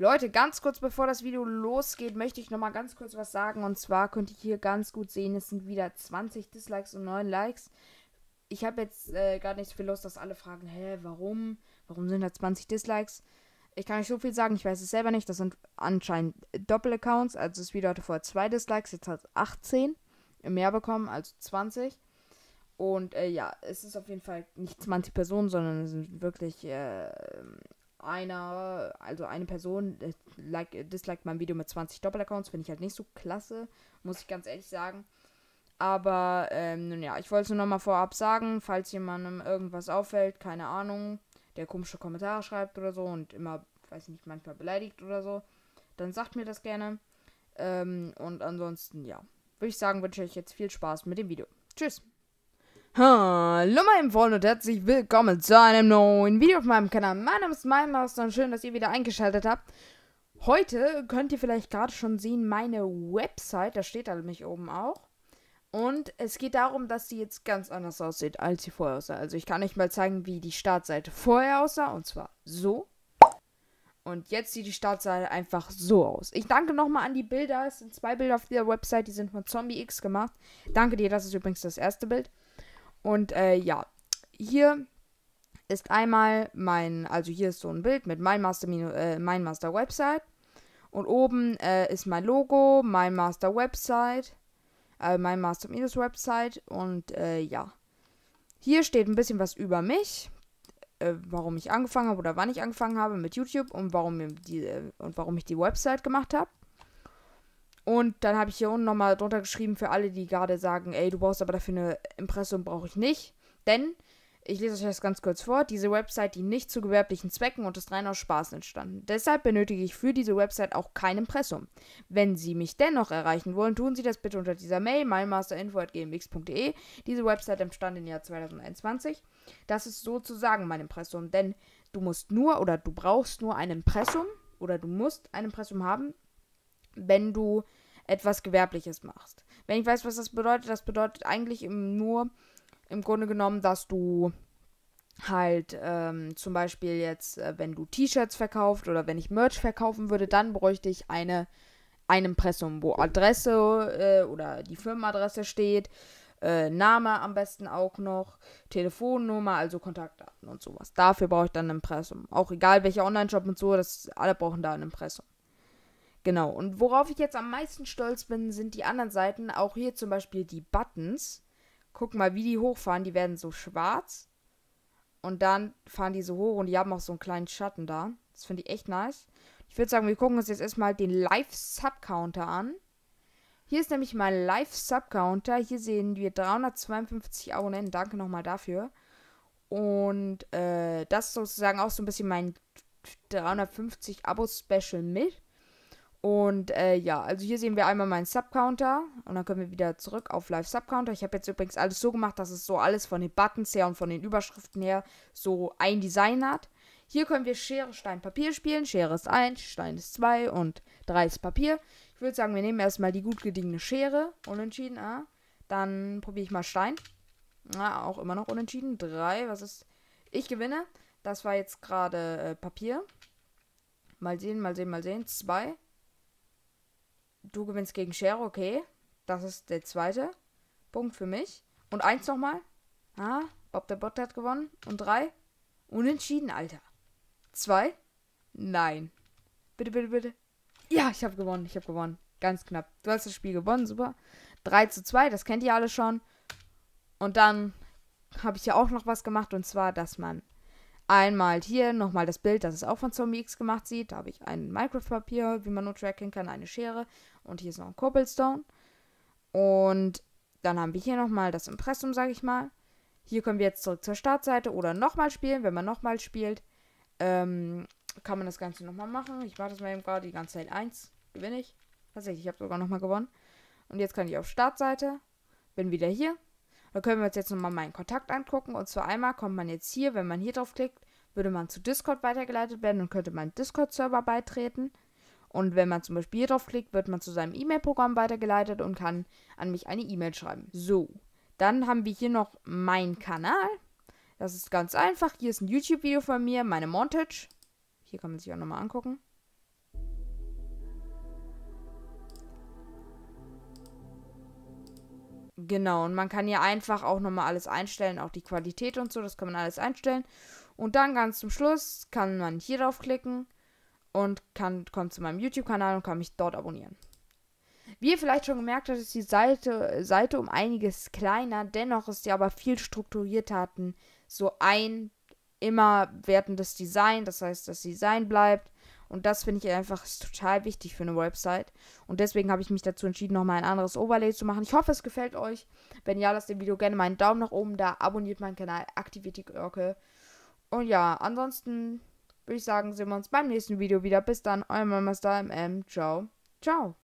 Leute, ganz kurz bevor das Video losgeht, möchte ich nochmal ganz kurz was sagen. Und zwar könnt ihr hier ganz gut sehen, es sind wieder 20 Dislikes und 9 Likes. Ich habe jetzt äh, gar nicht so viel Lust, dass alle fragen, hä, warum? Warum sind da 20 Dislikes? Ich kann nicht so viel sagen, ich weiß es selber nicht. Das sind anscheinend äh, Doppelaccounts. Also das Video hatte vorher 2 Dislikes, jetzt hat es 18 mehr bekommen, also 20. Und äh, ja, es ist auf jeden Fall nicht 20 Personen, sondern es sind wirklich äh, einer, also eine Person äh, like, disliked mein Video mit 20 Doppelaccounts, finde ich halt nicht so klasse, muss ich ganz ehrlich sagen. Aber, ähm, nun ja, ich wollte es nur nochmal vorab sagen, falls jemandem irgendwas auffällt, keine Ahnung, der komische Kommentare schreibt oder so und immer, weiß nicht, manchmal beleidigt oder so, dann sagt mir das gerne. Ähm, und ansonsten, ja, würde ich sagen, wünsche ich euch jetzt viel Spaß mit dem Video. Tschüss! Hallo meine Freunde und herzlich willkommen zu einem neuen Video auf meinem Kanal. Mein Name ist MindMaster und schön, dass ihr wieder eingeschaltet habt. Heute könnt ihr vielleicht gerade schon sehen, meine Website, da steht da nämlich oben auch. Und es geht darum, dass sie jetzt ganz anders aussieht, als sie vorher aussah. Also ich kann euch mal zeigen, wie die Startseite vorher aussah und zwar so. Und jetzt sieht die Startseite einfach so aus. Ich danke nochmal an die Bilder. Es sind zwei Bilder auf der Website, die sind von Zombie X gemacht. Danke dir, das ist übrigens das erste Bild. Und äh, ja, hier ist einmal mein, also hier ist so ein Bild mit mein Master, äh, mein Master Website. Und oben äh, ist mein Logo, mein Master Website, äh, mein Master Minus Website. Und äh, ja, hier steht ein bisschen was über mich, äh, warum ich angefangen habe oder wann ich angefangen habe mit YouTube und warum, die, äh, und warum ich die Website gemacht habe. Und dann habe ich hier unten nochmal drunter geschrieben für alle, die gerade sagen, ey, du brauchst aber dafür eine Impressum, brauche ich nicht. Denn, ich lese euch das ganz kurz vor, diese Website dient nicht zu gewerblichen Zwecken und ist rein aus Spaß entstanden. Deshalb benötige ich für diese Website auch kein Impressum. Wenn Sie mich dennoch erreichen wollen, tun Sie das bitte unter dieser Mail, mymasterinfo.gmx.de. Diese Website entstand im Jahr 2021. Das ist sozusagen mein Impressum, denn du musst nur oder du brauchst nur ein Impressum oder du musst ein Impressum haben, wenn du etwas Gewerbliches machst. Wenn ich weiß, was das bedeutet, das bedeutet eigentlich nur im Grunde genommen, dass du halt ähm, zum Beispiel jetzt, äh, wenn du T-Shirts verkaufst oder wenn ich Merch verkaufen würde, dann bräuchte ich eine ein Impressum, wo Adresse äh, oder die Firmenadresse steht, äh, Name am besten auch noch, Telefonnummer, also Kontaktdaten und sowas. Dafür brauche ich dann ein Impressum. Auch egal welcher Online-Shop und so, das alle brauchen da ein Impressum. Genau, und worauf ich jetzt am meisten stolz bin, sind die anderen Seiten. Auch hier zum Beispiel die Buttons. Guck mal, wie die hochfahren. Die werden so schwarz. Und dann fahren die so hoch und die haben auch so einen kleinen Schatten da. Das finde ich echt nice. Ich würde sagen, wir gucken uns jetzt erstmal den Live-Sub-Counter an. Hier ist nämlich mein Live-Sub-Counter. Hier sehen wir 352 Abonnenten. Danke nochmal dafür. Und äh, das ist sozusagen auch so ein bisschen mein 350 Abo-Special mit. Und äh, ja, also hier sehen wir einmal meinen Subcounter und dann können wir wieder zurück auf Live Subcounter. Ich habe jetzt übrigens alles so gemacht, dass es so alles von den Buttons her und von den Überschriften her so ein Design hat. Hier können wir Schere, Stein, Papier spielen. Schere ist 1, Stein ist 2 und 3 ist Papier. Ich würde sagen, wir nehmen erstmal die gut gediegene Schere. Unentschieden, ah. Dann probiere ich mal Stein. ah, auch immer noch unentschieden. 3, was ist? Ich gewinne. Das war jetzt gerade äh, Papier. Mal sehen, mal sehen, mal sehen. 2 du gewinnst gegen Share, okay. Das ist der zweite Punkt für mich. Und eins nochmal. Ah, Bob der Bot hat gewonnen. Und drei. Unentschieden, Alter. Zwei. Nein. Bitte, bitte, bitte. Ja, ich habe gewonnen. Ich habe gewonnen. Ganz knapp. Du hast das Spiel gewonnen. Super. 3 zu 2. Das kennt ihr alle schon. Und dann habe ich ja auch noch was gemacht. Und zwar, dass man Einmal hier nochmal das Bild, das es auch von Zombie X gemacht sieht. Da habe ich ein Minecraft-Papier, wie man nur tracken kann, eine Schere. Und hier ist noch ein Cobblestone. Und dann haben wir hier nochmal das Impressum, sage ich mal. Hier können wir jetzt zurück zur Startseite oder nochmal spielen. Wenn man nochmal spielt, ähm, kann man das Ganze nochmal machen. Ich mache das mal eben gerade die ganze Zeit 1. Gewinne ich. Tatsächlich, ich habe sogar nochmal gewonnen. Und jetzt kann ich auf Startseite. Bin wieder hier. Da können wir uns jetzt nochmal meinen Kontakt angucken. Und zwar einmal kommt man jetzt hier, wenn man hier drauf klickt, würde man zu Discord weitergeleitet werden und könnte meinem Discord-Server beitreten. Und wenn man zum Beispiel hier drauf klickt, wird man zu seinem E-Mail-Programm weitergeleitet und kann an mich eine E-Mail schreiben. So, dann haben wir hier noch meinen Kanal. Das ist ganz einfach. Hier ist ein YouTube-Video von mir, meine Montage. Hier kann man sich auch nochmal angucken. Genau, und man kann hier einfach auch nochmal alles einstellen, auch die Qualität und so, das kann man alles einstellen. Und dann ganz zum Schluss kann man hier draufklicken und kann, kommt zu meinem YouTube-Kanal und kann mich dort abonnieren. Wie ihr vielleicht schon gemerkt habt, ist die Seite, Seite um einiges kleiner, dennoch ist sie aber viel strukturierter, hatten so ein immer wertendes Design, das heißt, das Design bleibt. Und das finde ich einfach total wichtig für eine Website. Und deswegen habe ich mich dazu entschieden, nochmal ein anderes Overlay zu machen. Ich hoffe, es gefällt euch. Wenn ja, lasst dem Video gerne mal einen Daumen nach oben da, abonniert meinen Kanal, aktiviert die Glocke. Und ja, ansonsten würde ich sagen, sehen wir uns beim nächsten Video wieder. Bis dann, euer Mama Star MM. Ciao. Ciao.